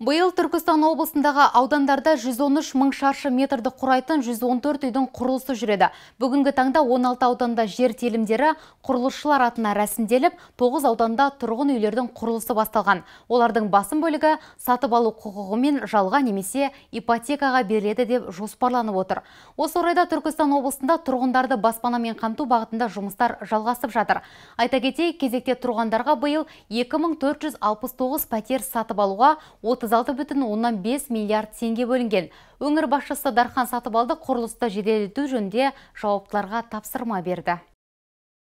Биыл Түркістан облысындағы аудандарда 113 мың шаршы метрді құрайтын 114 үйдің құрылысы жүреді. Бүгінгі таңда 16 ауданда жер телімдері құрылысшылар атына рәсімделіп, 9 ауданда тұрғын үйлердің құрылысы басталған. Олардың басым бөлігі сатып алу құқығымен жалға немесе ипотекаға беріледі деп жоспарланып отыр. Осы орайда Түркістан облысында тұрғындарды баспанамен қамту бағытында жұмыстар жалғасып жатыр. Айта кетейік, кезекте тұрғандарға биыл 2469 пәтер сатып алуға 30 36,5 миллиард теңге бөлінген. Өңір басшысы Дархан Сатыбалды құрылысты жеделдету жөнде жауаптыларға тапсырма берді.